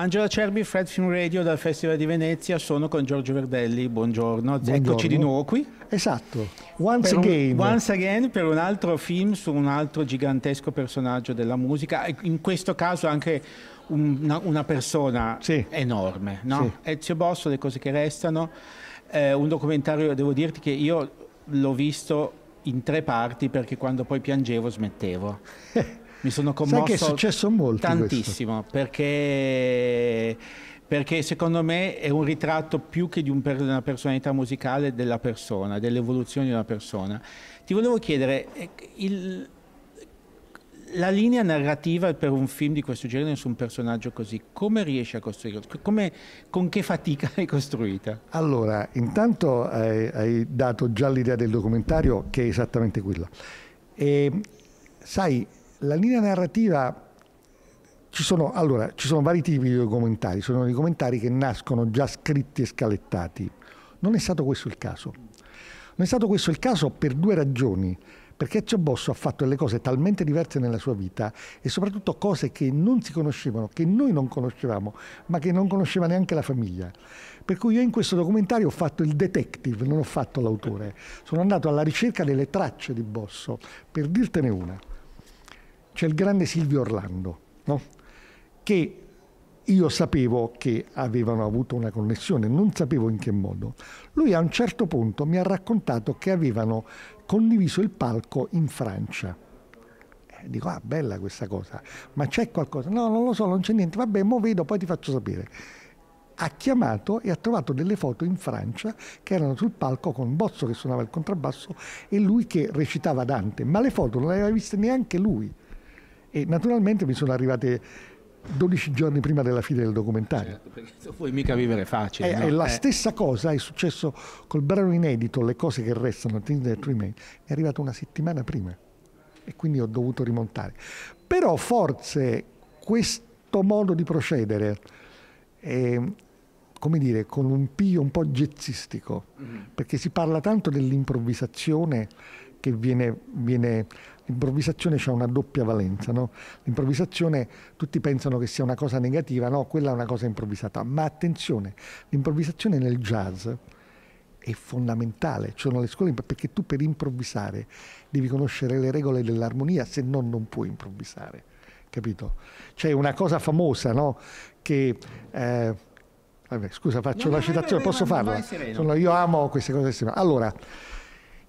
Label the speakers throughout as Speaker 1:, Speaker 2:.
Speaker 1: Angela Cerbi, Fred Film Radio dal Festival di Venezia, sono con Giorgio Verdelli, buongiorno. buongiorno. Eccoci di nuovo
Speaker 2: qui. Esatto, once un, again. once
Speaker 1: again per un altro film su un altro gigantesco personaggio della musica, in questo caso anche una, una persona sì. enorme, no? Sì. Ezio Bosso, le cose che restano, eh, un documentario, devo dirti che io l'ho visto in tre parti perché quando poi piangevo smettevo. mi sono commosso Sai che è successo molto tantissimo questo. perché perché secondo me è un ritratto più che di un per, una personalità musicale della persona, dell'evoluzione di una persona. Ti volevo chiedere, eh, il, la linea narrativa per un film di questo genere su un personaggio così, come riesci a costruirlo? con che fatica l'hai costruita?
Speaker 2: Allora, intanto hai, hai dato già l'idea del documentario che è esattamente quella. E, sai, la linea narrativa ci sono, allora, ci sono vari tipi di documentari, sono dei documentari che nascono già scritti e scalettati. Non è stato questo il caso. Non è stato questo il caso per due ragioni, perché Ezio Bosso ha fatto delle cose talmente diverse nella sua vita e soprattutto cose che non si conoscevano, che noi non conoscevamo, ma che non conosceva neanche la famiglia. Per cui io in questo documentario ho fatto il detective, non ho fatto l'autore. Sono andato alla ricerca delle tracce di Bosso, per dirtene una c'è il grande Silvio Orlando, no? che io sapevo che avevano avuto una connessione, non sapevo in che modo. Lui a un certo punto mi ha raccontato che avevano condiviso il palco in Francia. Eh, dico, ah, bella questa cosa, ma c'è qualcosa? No, non lo so, non c'è niente, vabbè, mo vedo, poi ti faccio sapere. Ha chiamato e ha trovato delle foto in Francia che erano sul palco con Bozzo che suonava il contrabbasso e lui che recitava Dante, ma le foto non le aveva viste neanche lui. E naturalmente mi sono arrivate 12 giorni prima della fine del documentario. Certo,
Speaker 1: perché non puoi mica vivere facile. E, eh, no? la eh. stessa
Speaker 2: cosa è successo col brano inedito, Le cose che restano, Tinder è arrivato una settimana prima e quindi ho dovuto rimontare. Però forse questo modo di procedere è, come dire, con un piglio un po' jazzistico, mm. perché si parla tanto dell'improvvisazione che viene, viene l'improvvisazione ha una doppia valenza. No? L'improvvisazione tutti pensano che sia una cosa negativa, no, quella è una cosa improvvisata. Ma attenzione, l'improvvisazione nel jazz è fondamentale, ci sono le scuole perché tu per improvvisare devi conoscere le regole dell'armonia, se no non puoi improvvisare, capito? C'è una cosa famosa no? che... Eh, vabbè, scusa, faccio no, una no, citazione, posso farla? Sono, io amo queste cose. Allora,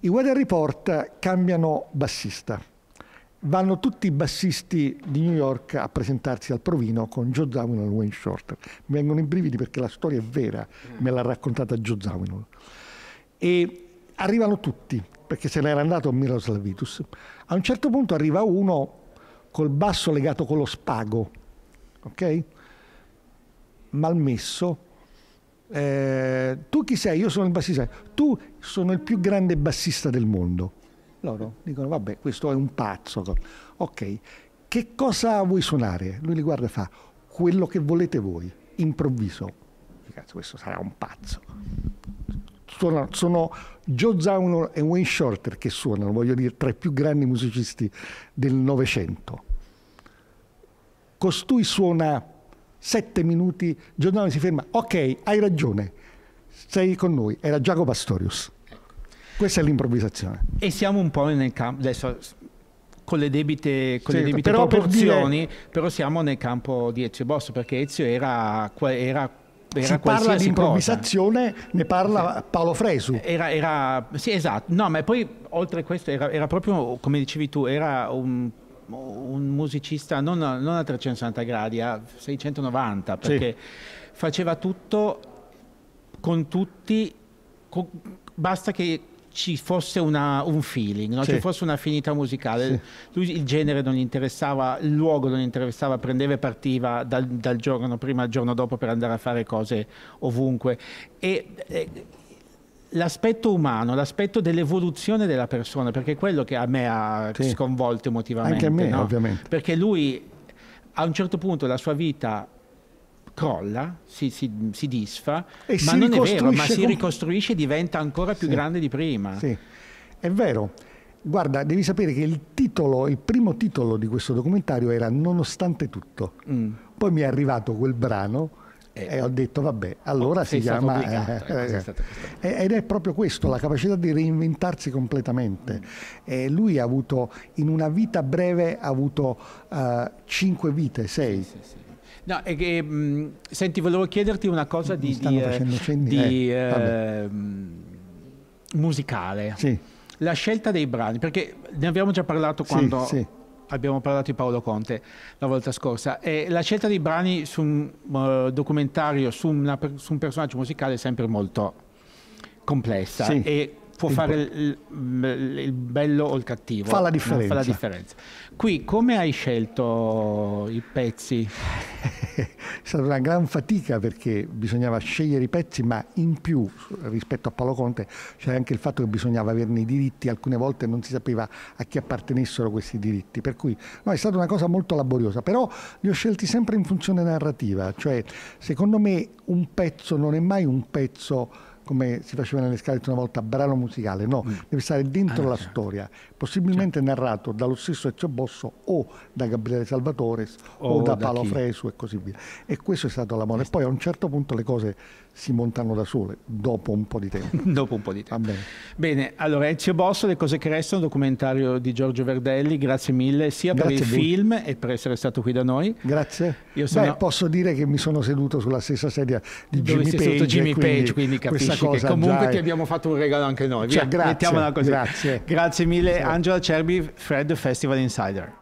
Speaker 2: i Weather Report cambiano bassista. Vanno tutti i bassisti di New York a presentarsi al provino con Joe Zawinul e Wayne Shorter. Mi vengono i brividi perché la storia è vera, mm. me l'ha raccontata Joe Zawinul. E arrivano tutti, perché se n'era andato Miroslav Vitus. A un certo punto arriva uno col basso legato con lo spago, ok? Malmesso, eh, tu chi sei? Io sono il bassista. Tu sono il più grande bassista del mondo. Loro dicono, vabbè, questo è un pazzo. Ok, che cosa vuoi suonare? Lui li guarda e fa, quello che volete voi, improvviso. Cazzo, questo sarà un pazzo. Suonano, sono Joe Zauno e Wayne Shorter che suonano, voglio dire, tra i più grandi musicisti del Novecento. Costui suona sette minuti, il giornale si ferma, ok, hai ragione, sei con noi, era Giacomo Pastorius. Questa è l'improvvisazione.
Speaker 1: E siamo un po' nel campo, adesso con le debite, con certo, le debite però proporzioni, per dire... però siamo nel campo di Ezio Bosso, perché Ezio era, era si parla di improvvisazione,
Speaker 2: cosa. ne parla Paolo Fresu.
Speaker 1: Era, era, sì, esatto. No, ma poi oltre a questo era, era proprio, come dicevi tu, era un un musicista non a, non a 360 gradi, a 690, perché sì. faceva tutto con tutti, con, basta che ci fosse una, un feeling, no? sì. ci fosse un'affinità musicale. Sì. Lui il genere non gli interessava, il luogo non gli interessava, prendeva e partiva dal, dal giorno prima al giorno dopo per andare a fare cose ovunque. E, e l'aspetto umano, l'aspetto dell'evoluzione della persona, perché è quello che a me ha sì. sconvolto emotivamente. Anche a me, no? ovviamente. Perché lui a un certo punto la sua vita crolla, si, si, si disfa, e ma si non è vero, ma si ricostruisce e diventa ancora più sì. grande di prima. Sì,
Speaker 2: è vero. Guarda, devi sapere che il titolo, il primo titolo di questo documentario era Nonostante tutto. Mm. Poi mi è arrivato quel brano eh, e ho detto vabbè, allora oh, si chiama... Obbligato, eh, eh eh, eh, eh, ed è proprio questo, la capacità di reinventarsi completamente. Mm. lui ha avuto, in una vita breve, ha avuto uh, 5 vite, sei. Sì, sì, sì.
Speaker 1: No, e, e, mm, senti, volevo chiederti una cosa Mi di, di, cenni, di mm, musicale. Sì. La scelta dei brani, perché ne abbiamo già parlato quando abbiamo parlato di Paolo Conte la volta scorsa. E la scelta dei brani su un uh, documentario, su, una, su, un personaggio musicale è sempre molto complessa sì. e può il fare mm, il, il, bello o il cattivo. Fa la differenza. Fa la differenza.
Speaker 2: Qui come hai scelto i pezzi? È stata una gran fatica perché bisognava scegliere i pezzi, ma in più rispetto a Paolo Conte c'era anche il fatto che bisognava averne i diritti, alcune volte non si sapeva a chi appartenessero questi diritti, per cui no, è stata una cosa molto laboriosa, però li ho scelti sempre in funzione narrativa, cioè secondo me un pezzo non è mai un pezzo come si faceva nelle scalette una volta, brano musicale, no, mm. deve stare dentro ah, la certo. storia, possibilmente certo. narrato dallo stesso Ezio Bosso o da Gabriele Salvatore o, o da, da Paolo chi? Fresu e così via. E questo è stato l'amore. poi a un certo punto le cose si montano da sole dopo un po' di tempo. dopo un po' di tempo. Ah, bene.
Speaker 1: bene. allora Ezio Bosso, Le cose che restano, documentario di Giorgio Verdelli, grazie mille sia grazie per il film e per essere stato qui da noi.
Speaker 2: Grazie. Io sono... Beh, posso dire che mi sono seduto sulla stessa sedia di Dove Jimmy Page. Jimmy quindi Page, quindi capisci che comunque ti
Speaker 1: abbiamo fatto un regalo
Speaker 2: anche noi. Cioè, grazie, così. Grazie.
Speaker 1: grazie mille Angela Cerbi, Fred Festival Insider.